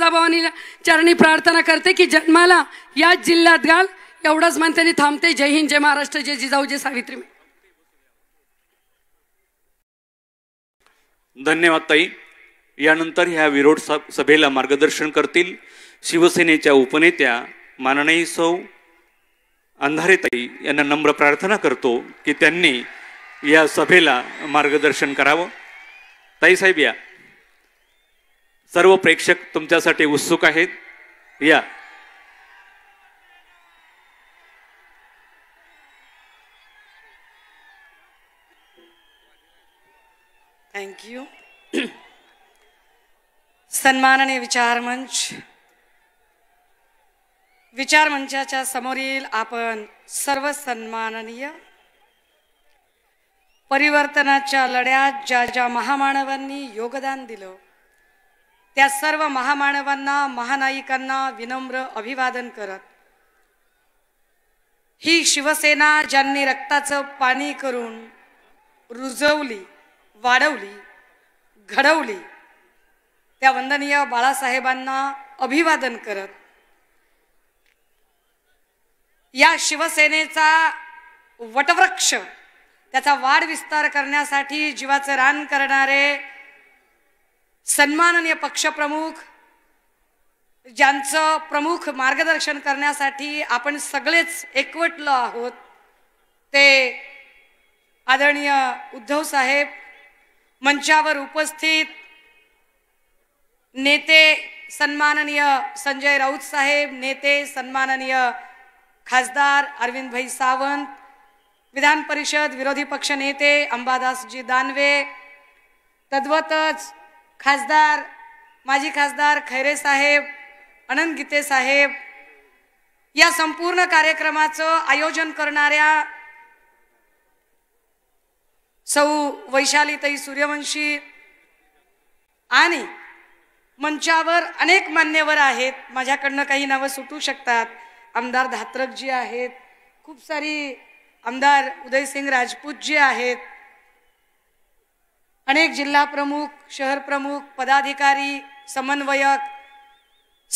तुळजाभवानी चरणी प्रार्थना करते की जन्माला या जिल्ह्यात घाल एवढंच म्हणते थांबते जय हिंद जय महाराष्ट्र जय जिजाऊ जय सावित्री धन्यवाद ताई यानंतर ह्या विरोध सभेला मार्गदर्शन करतील शिवसेनेच्या उपनेत्या माननीय सौ अंधारे ताई यांना नम्र प्रार्थना करतो की त्यांनी या सभेला मार्गदर्शन करावं ताई साहेब या सर्व प्रेक्षक तुमच्यासाठी उत्सुक आहेत या थँक्यू सन्माननीय विचारमंच विचारमंचाच्या समोरील आपण सर्व सन्माननीय परिवर्तनाच्या लढ्यात ज्या ज्या महामानवांनी योगदान दिलं त्या सर्व महामानवांना महानायिकांना विनम्र अभिवादन करत ही शिवसेना ज्यांनी रक्ताचं पाणी करून रुजवली वाढवली घडवली त्या वंदनीय बाळासाहेबांना अभिवादन करत या शिवसेनेचा वटवृक्ष त्याचा वाढ विस्तार करण्यासाठी जीवाचं रान करणारे सन्माननीय पक्षप्रमुख ज्यांचं प्रमुख मार्गदर्शन करण्यासाठी आपण सगळेच एकवटलो आहोत ते आदरणीय उद्धव साहेब मंचावर उपस्थित नेते सन्माननीय संजय राऊत साहेब नेते सन्माननीय खासदार अरविंदभाई सावंत विधान परिषद विरोधी नेते अंबादासजी दानवे तद्वतच खासदार माजी खासदार खैरे साहेब अनंत गीते साहेब या संपूर्ण कार्यक्रमाचं आयोजन करणाऱ्या सौ वैशालीताई सूर्यवंशी आणि मंचावर अनेक मान्यवर आहेत माझ्याकडनं काही नावं सुटू शकतात आमदार धात्रकजी आहेत खूप सारी आमदार उदयसिंग राजपूतजी आहेत अनेक जिल्हा प्रमुख शहर प्रमुख पदाधिकारी समन्वयक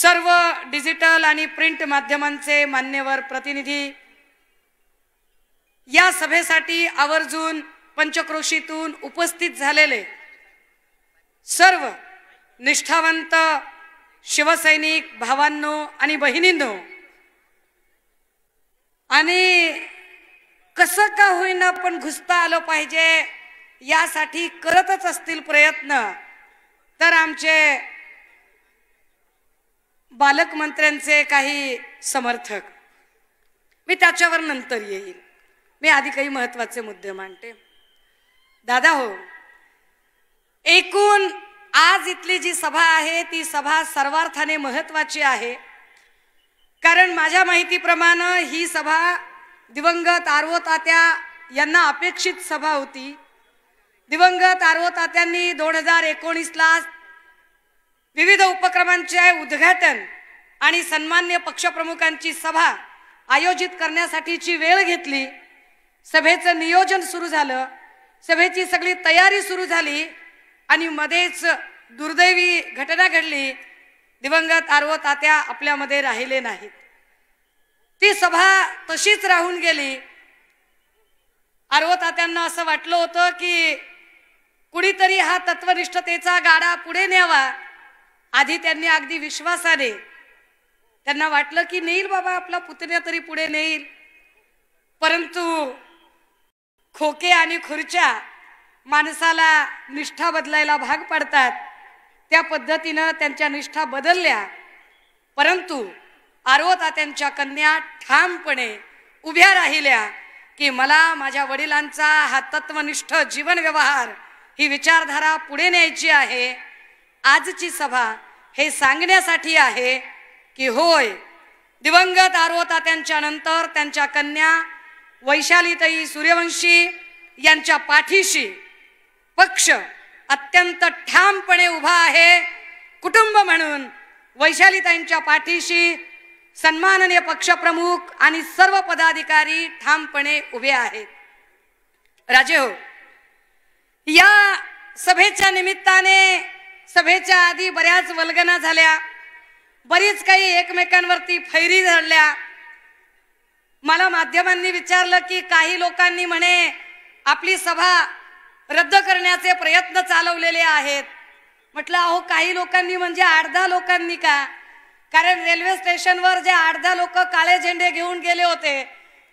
सर्व डिजिटल आणि प्रिंट माध्यमांचे मान्यवर प्रतिनिधी या सभेसाठी आवर्जून पंचक्रोशीतून उपस्थित झालेले सर्व निष्ठावंत शिवसैनिक भावांनो आणि बहिणींनो आणि कसं का होईना पण घुसता आलं पाहिजे यासाठी करतच असतील प्रयत्न तर आमचे बालकमंत्र्यांचे काही समर्थक मी त्याच्यावर नंतर येईल मी आधी काही महत्वाचे मुद्दे मांडते दादा हो एकूण आज इथली जी सभा आहे ती सभा सर्वार्थाने महत्वाची आहे कारण माझ्या माहितीप्रमाणे ही सभा दिवंगत आर्वतात्या यांना अपेक्षित सभा होती दिवंगत आरो तात्यांनी दोन हजार एकोणीसला विविध उपक्रमांचे उद्घाटन आणि सन्मान्य पक्षप्रमुखांची सभा आयोजित करण्यासाठीची वेळ घेतली सभेचं नियोजन सुरू झालं सभेची सगळी तयारी सुरू झाली आणि मध्येच दुर्दैवी घटना घडली दिवंगत आरवतात्या तात्या आपल्यामध्ये राहिले नाहीत ती सभा तशीच राहून गेली आरवतात्यांना तात्यांना असं वाटलं होतं की कुणीतरी हा तत्वनिष्ठतेचा गाडा पुढे न्यावा आधी त्यांनी अगदी विश्वासाने त्यांना वाटलं की नेईल बाबा आपला पुतण्या तरी पुढे नेईल परंतु खोके आणि खुर्च्या माणसाला निष्ठा बदलायला भाग पाडतात त्या पद्धतीनं त्यांच्या निष्ठा बदलल्या परंतु आरोता त्यांच्या कन्या ठामपणे उभ्या राहिल्या की मला माझ्या वडिलांचा हा तत्वनिष्ठ जीवन व्यवहार ही विचारधारा पुढे न्यायची आहे आजची सभा हे सांगण्यासाठी आहे की होय दिवंगत आरोता त्यांच्या नंतर त्यांच्या कन्या वैशालीताई सूर्यवंशी यांच्या पाठीशी पक्ष अत्यंत ठामपणे उभा आहे कुटुंब म्हणून वैशालीताईंच्या पाठीशी सन्माननीय पक्षप्रमुख आणि सर्व पदाधिकारी ठामपणे उभे आहेत राजे हो या सभेच्या निमित्ताने सभेच्या आधी बऱ्याच वल्गना झाल्या बरीच काही एकमेकांवरती फैरी धरल्या मला माध्यमांनी विचारलं की काही लोकांनी म्हणे आपली सभा रद्द करण्याचे प्रयत्न चालवलेले आहेत म्हटलं अहो काही लोकांनी म्हणजे अर्धा लोकांनी का कारण रेल्वे स्टेशनवर जे अर्धा लोक काळे झेंडे घेऊन गेले होते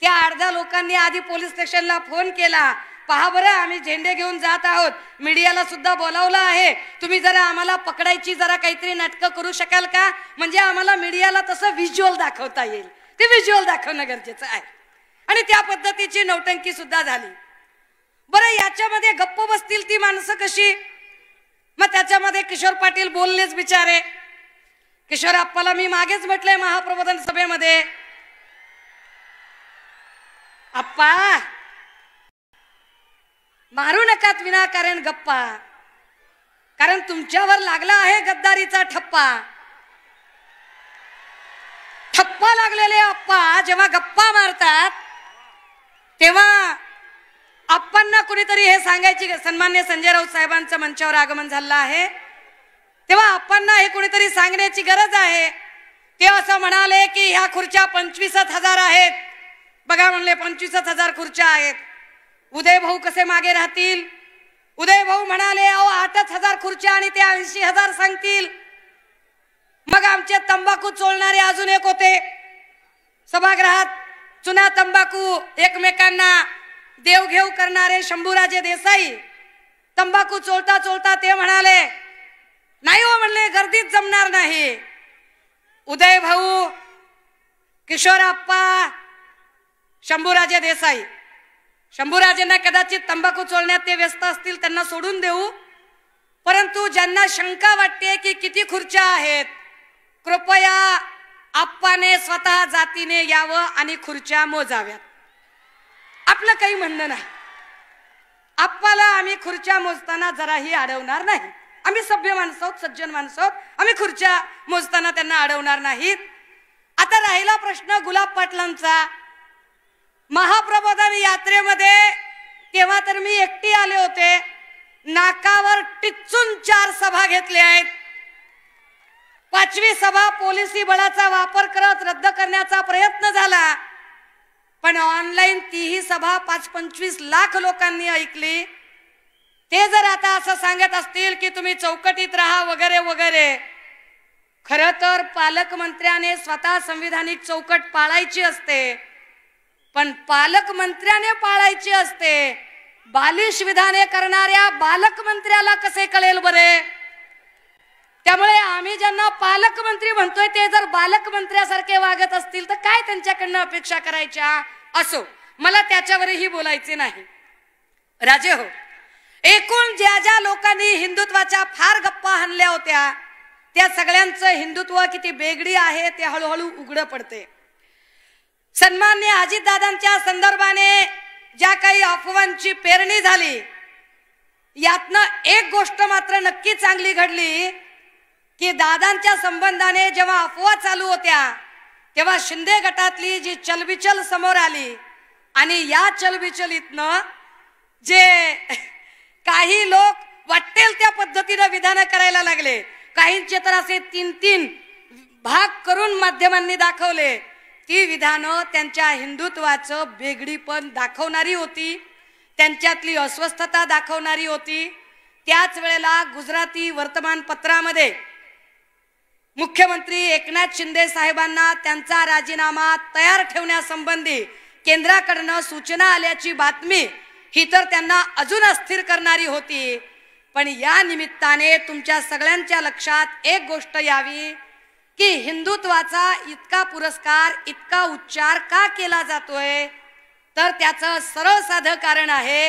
त्या अर्धा लोकांनी आधी पोलीस स्टेशनला फोन केला पहा बरं आम्ही झेंडे घेऊन जात आहोत मीडियाला सुद्धा बोलावलं आहे तुम्ही जरा आम्हाला पकडायची जरा काहीतरी नाटकं करू शकाल का म्हणजे आम्हाला मीडियाला तसं व्हिज्युअल दाखवता येईल ते व्हिज्युअल दाखवणं गरजेचं आहे आणि त्या पद्धतीची नौटंकी सुद्धा झाली बरं याच्यामध्ये गप्प बसतील ती माणसं कशी मग त्याच्यामध्ये किशोर पाटील बोललेच बिचारे किशोर आप्पाला मी मागेच म्हटलंय महाप्रबोधन सभेमध्ये आप्पा मारू नकात विनाकारण गप्पा कारण तुमच्यावर लागला आहे गद्दारीचा ठप्पा ठप्पा लागलेले अप्पा जेव्हा गप्पा मारतात तेव्हा आप्पांना कुणीतरी हे सांगायची सन्मान्य संजय राऊत साहेबांचं मंचावर आगमन झालं आहे तेव्हा आप्पांना हे कुणीतरी सांगण्याची गरज आहे ते असं म्हणाले की ह्या खुर्च्या पंचवीसच हजार आहेत बघा म्हणले पंचवीसच हजार खुर्च्या आहेत उदय भाऊ कसे मागे राहतील उदय भाऊ म्हणाले अहो आठच हजार खुर्च्या आणि ते ऐंशी हजार सांगतील मग आमचे तंबाखू चोळणारे अजून एक होते सभागृहात चुना तंबाखू एकमेकांना देवघेव करणारे शंभूराजे देसाई तंबाखू चोळता चोळता ते म्हणाले नाही हो म्हणले गर्दीत जमणार नाही उदय भाऊ किशोर आप्पा शंभूराजे देसाई शंभूराजेंना कदाचित तंबाखू चोळण्यात ते व्यस्त असतील त्यांना सोडून देऊ परंतु ज्यांना शंका वाटते की किती खुर्च्या आहेत कृपया आप्पाने स्वतः जातीने यावं आणि खुर्च्या मोजाव्यात आपलं काही म्हणणं नाही आप्पाला आम्ही खुर्च्या मोजताना जराही अडवणार नाही आम्ही सभ्य माणसो आहोत सज्जन माणसो आहोत आम्ही खुर्च्या मोजताना त्यांना अडवणार नाहीत आता राहिला प्रश्न गुलाब पाटलांचा महाप्रबोधन यात्रेमध्ये तेव्हा तर मी एकटी आले होते नाकावर टिचून चार सभा घेतल्या आहेत पाचवी सभा पोलिसी बळाचा वापर करत रद्द करण्याचा प्रयत्न झाला पण ऑनलाईन तीही सभा पाच पंचवीस लाख लोकांनी ऐकली ते जर आता असं सांगत असतील की तुम्ही चौकटीत राहा वगैरे वगैरे खर तर पालकमंत्र्याने स्वतः संविधानिक चौकट पाळायची असते पण पालकमंत्र्याने पाळायची असते बालिश विधाने करणाऱ्या बालकमंत्र्याला कसे कळेल बरे त्यामुळे आम्ही ज्यांना पालकमंत्री म्हणतोय ते जर बालकमंत्र्यासारखे वागत असतील तर काय त्यांच्याकडनं अपेक्षा करायच्या असो मला त्याच्यावरही बोलायचे नाही राजे हो एकूण ज्या ज्या लोकांनी हिंदुत्वाच्या फार गप्पा हाणल्या होत्या त्या सगळ्यांचं हिंदुत्व किती बेगडी आहे ते हळूहळू उघडं पडते सन्मान्य अजितदादांच्या संदर्भाने ज्या काही अफवांची पेरणी झाली यातनं एक गोष्ट मात्र नक्की चांगली घडली की दादांच्या संबंधाने जेव्हा अफवा चालू होत्या तेव्हा शिंदे गटातली जी चलबिचल समोर आली आणि या चलबिचलीतनं जे काही लोक वाटेल त्या पद्धतीनं विधानं करायला लागले काहींचे तर असे तीन तीन भाग करून माध्यमांनी दाखवले ही विधानं त्यांच्या हिंदुत्वाचं बेगडीपण दाखवणारी होती त्यांच्यातली अस्वस्थता दाखवणारी होती त्याच वेळेला गुजराती वर्तमानपत्रामध्ये मुख्यमंत्री एकनाथ शिंदे साहेबांना त्यांचा राजीनामा तयार ठेवण्यासंबंधी केंद्राकडनं सूचना आल्याची बातमी ही तर त्यांना अजून अस्थिर करणारी होती पण या निमित्ताने तुमच्या सगळ्यांच्या लक्षात एक गोष्ट यावी की हिंदुत्वाचा इतका पुरस्कार इतका उच्चार का केला जातोय तर त्याचं सरळ साधं कारण आहे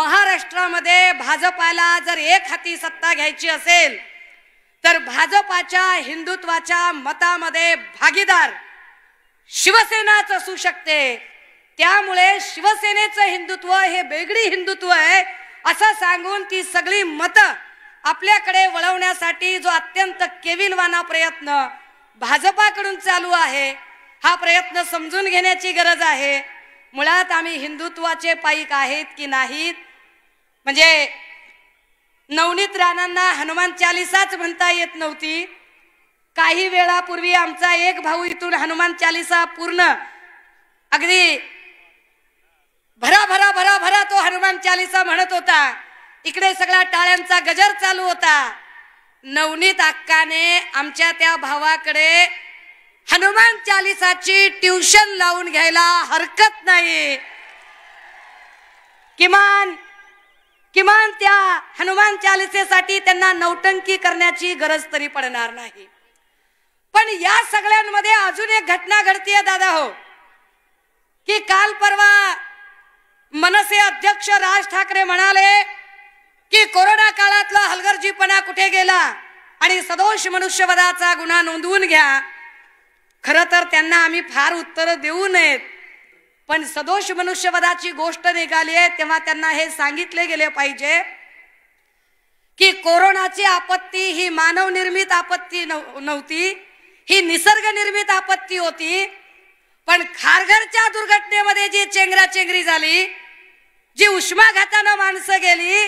महाराष्ट्रामध्ये भाजपाला जर एक हाती सत्ता घ्यायची असेल तर भाजपाच्या हिंदुत्वाच्या मतामध्ये भागीदार शिवसेनाच असू शकते त्यामुळे शिवसेनेचं हिंदुत्व हे वेगळी हिंदुत्व आहे असं सांगून ती सगळी मतं आपल्याकडे वळवण्यासाठी जो अत्यंत केविलवाना प्रयत्न भाजपाकडून चालू आहे हा प्रयत्न समजून घेण्याची गरज आहे मुळात आम्ही हिंदुत्वाचे पाईक आहेत की नाहीत म्हणजे नवनीत राणांना हनुमान चालिसाच म्हणता येत नव्हती काही वेळापूर्वी आमचा एक भाऊ इथून हनुमान चालिसा पूर्ण अगदी भरा भरा भरा भरा तो हनुमान चालिसा म्हणत होता इकडे सगळा टाळ्यांचा गजर चालू होता नवनीत अक्काने आमच्या त्या भावाकडे हनुमान चालिसाची ट्युशन लावून घ्यायला हरकत नाही किमान किमान त्या हनुमान चालिसेसाठी त्यांना नौटंकी करण्याची गरज तरी पडणार नाही पण या सगळ्यांमध्ये अजून एक घटना घडतीये दादा हो की काल परवा मनसे अध्यक्ष राज ठाकरे म्हणाले की कोरोना काळातला हलगर्जीपणा कुठे गेला आणि सदोष मनुष्यवधाचा गुन्हा नोंदवून घ्या खर तर त्यांना आम्ही फार उत्तरं देऊ नयेत पण सदोष मनुष्यवधाची गोष्ट निघाली आहे तेव्हा त्यांना हे सांगितले गेले पाहिजे की कोरोनाची आपत्ती ही मानव निर्मित आपत्ती नव्हती ही निसर्ग निर्मित आपत्ती होती पण खारघरच्या दुर्घटनेमध्ये जी चेंगराचेंगरी झाली जी उष्माघातानं माणसं गेली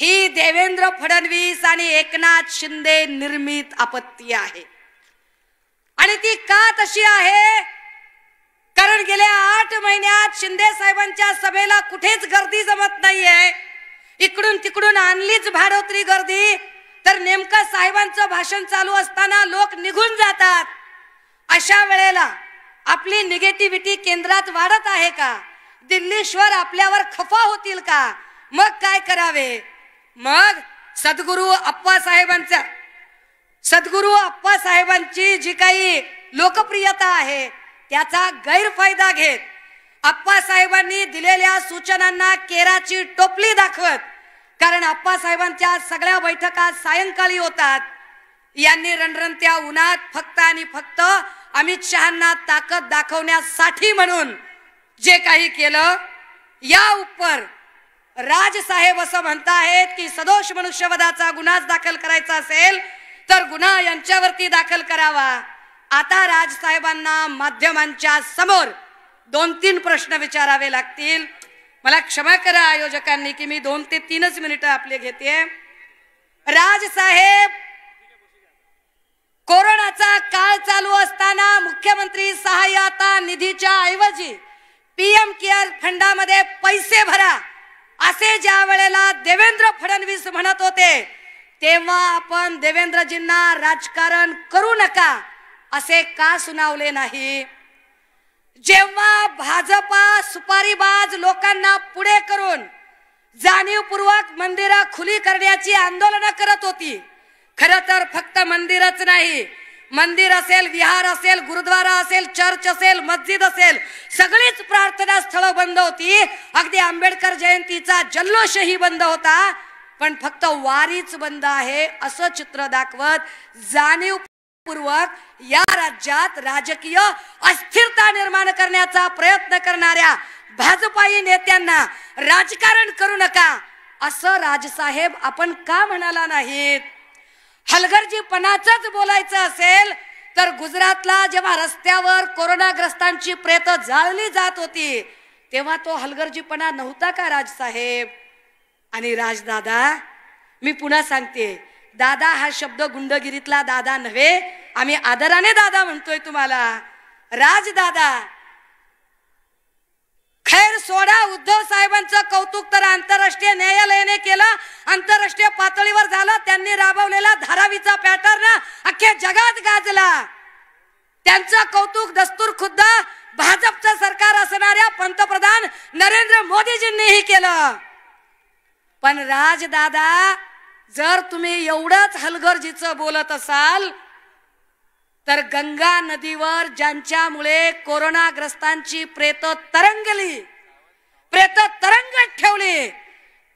ही देवेंद्र फडणवीस आणि एकनाथ शिंदे निर्मित आपत्ती आहे आणि ती का तशी आहे कारण गेल्या आठ महिन्यात शिंदे साहेबांच्या सभेला कुठेच गर्दी जमत नाहीये इकडून तिकडून आणलीच भाडोत्री गर्दी तर नेमकं साहेबांचं भाषण चालू असताना लोक निघून जातात अशा वेळेला आपली निगेटिव्हिटी केंद्रात वाढत आहे का दिल्लीश्वर आपल्यावर खफा होतील का मग काय करावे मग सद्गुरू अप्पासाहेबांचा सद्गुरू साहेबांची जी काही लोकप्रियता आहे त्याचा गैरफायदा घेत साहेबांनी दिलेल्या सूचनांना केराची टोपली दाखवत कारण साहेबांच्या सगळ्या बैठका सायंकाळी होतात यांनी रणरणत्या उन्हात फक्त आणि फक्त अमित शहाना ताकद दाखवण्यासाठी म्हणून जे काही केलं या उपर राजसाहेब असं म्हणताहेत की सदोष मनुष्यवधाचा गुन्हाच दाखल करायचा असेल तर गुन्हा यांच्यावरती दाखल करावा आता राजसाहेबांना माध्यमांच्या समोर दोन तीन प्रश्न विचारावे लागतील मला क्षमा करा आयोजकांनी की मी दोन ते तीनच मिनिटं आपले घेते राजसाहेब कोरोनाचा काळ चालू असताना मुख्यमंत्री सहाय्यता निधीच्या ऐवजी पीएम केअर फंडामध्ये पैसे भरा असे ज्या वेळेला देवेंद्र फडणवीस म्हणत होते तेव्हा आपण देवेंद्रजींना राजकारण करू नका असे का सुनावले नाही जेव्हा भाजपा सुपारीबाज लोकांना पुढे करून जाणीवपूर्वक मंदिरं खुली करण्याची आंदोलन करत होती खर तर फक्त मंदिरच नाही मंदिर असेल विहार असेल गुरुद्वारा असेल चर्च असेल मस्जिद असेल सगळीच प्रार्थना स्थळं बंद होती अगदी आंबेडकर जयंतीचा जल्लोषही बंद होता पण फक्त वारीच बंद आहे असं चित्र दाखवत जाणीवपूर्वक या राज्यात राजकीय अस्थिरता निर्माण करण्याचा प्रयत्न करणाऱ्या भाजपाई नेत्यांना राजकारण करू नका असं राजसाहेब आपण का म्हणाला नाहीत हलगर्जीपणाचंच बोलायचं असेल तर गुजरातला जेव्हा रस्त्यावर कोरोनाग्रस्तांची प्रेत जाळली जात होती तेव्हा तो हलगर्जीपणा नव्हता का राजसाहेब आणि राजदादा मी पुन्हा सांगते दादा हा शब्द गुंडगिरीतला दादा नव्हे आम्ही आदराने दादा म्हणतोय तुम्हाला राजदादा खैर सोडा उद्धव साहेबांचं कौतुक तर आंतरराष्ट्रीय न्यायालयाने केलं आंतरराष्ट्रीय पातळीवर झालं त्यांनी राबवलेला धारावीचा पॅटर्न अख्ख्या जगात गाजला त्यांचं कौतुक दस्तूर खुद्द भाजपचं सरकार असणाऱ्या पंतप्रधान नरेंद्र मोदीजींनीही केलं पण राजदादा जर तुम्ही एवढंच हलगर्जीचं बोलत असाल तर गंगा नदीवर ज्यांच्यामुळे कोरोनाग्रस्तांची प्रेत तरंगली प्रेत तरंगत ठेवली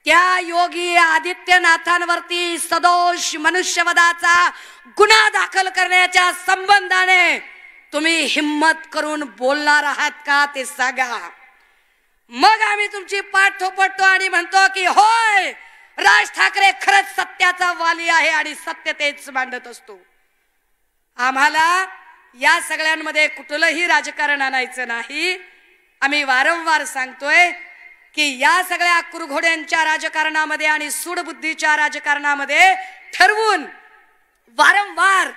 त्या योगी आदित्यनाथांवरती सदोष मनुष्यवदाचा गुन्हा दाखल करण्याच्या संबंधाने तुम्ही हिम्मत करून बोलणार आहात का ते सांगा मग आम्ही तुमची पाठ थोपटतो आणि म्हणतो की होय राज ठाकरे खरंच सत्याचा वाली आहे आणि सत्यतेच मांडत असतो आम्हाला या सगळ्यांमध्ये कुठलंही राजकारण आणायचं नाही आम्ही वारंवार सांगतोय की या सगळ्या कुरघोड्यांच्या राजकारणामध्ये आणि सूडबुद्धीच्या राजकारणामध्ये ठरवून वारंवार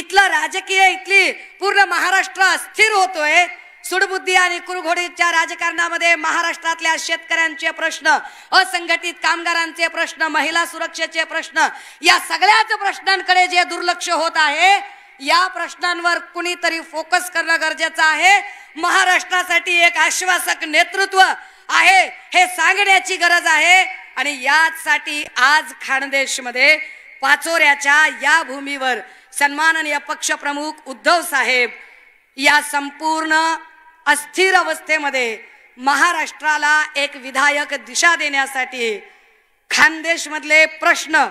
इथलं राजकीय इथली पूर्ण महाराष्ट्र अस्थिर होतोय सुडबुद्धी आणि कुरघोडीच्या राजकारणामध्ये महाराष्ट्रातल्या शेतकऱ्यांचे प्रश्न असंघटित कामगारांचे प्रश्न महिला सुरक्षेचे प्रश्न या सगळ्याच प्रश्नांकडे जे दुर्लक्ष होत आहे या प्रश्नांवर कुणीतरी फोकस करणं गरजेचं आहे महाराष्ट्रासाठी एक आश्वासक नेतृत्व आहे हे सांगण्याची गरज आहे आणि यासाठी आज खानदेशमध्ये पाचोऱ्याच्या या भूमीवर सन्माननीय पक्षप्रमुख उद्धव साहेब या संपूर्ण अस्थिर अवस्थेमध्ये महाराष्ट्राला एक विधायक दिशा देण्यासाठी खानदेशमधले प्रश्न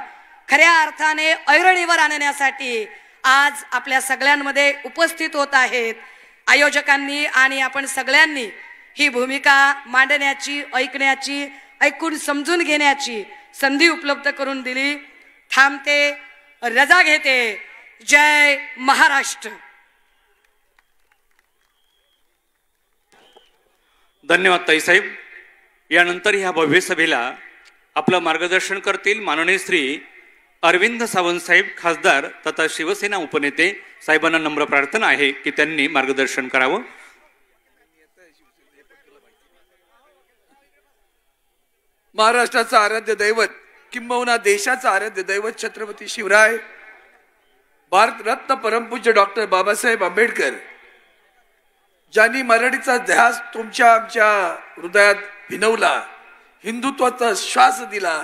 खऱ्या अर्थाने ऐरणीवर आणण्यासाठी आज आपल्या सगळ्यांमध्ये उपस्थित होत आहेत आयोजकांनी आणि आपण सगळ्यांनी ही भूमिका मांडण्याची ऐकण्याची ऐकून समजून घेण्याची संधी उपलब्ध करून दिली थांबते रजा घेते जय महाराष्ट्र धन्यवाद ताईसाहेब यानंतर ह्या भव्य सभेला आपलं मार्गदर्शन करतील माननीय श्री अरविंद सावंत साहेब खासदार तथा शिवसेना उपनेते साहेबांना नम्र प्रार्थना आहे की त्यांनी मार्गदर्शन करावं महाराष्ट्राचं आराध्य दैवत किंबहुना देशाचं आराध्य दैवत छत्रपती शिवराय भारतरत्न परमपूज्य डॉक्टर बाबासाहेब आंबेडकर ज्यांनी मराठीचा ध्यास तुमच्या आमच्या हृदयात भिनवला हिंदुत्वाचा श्वास दिला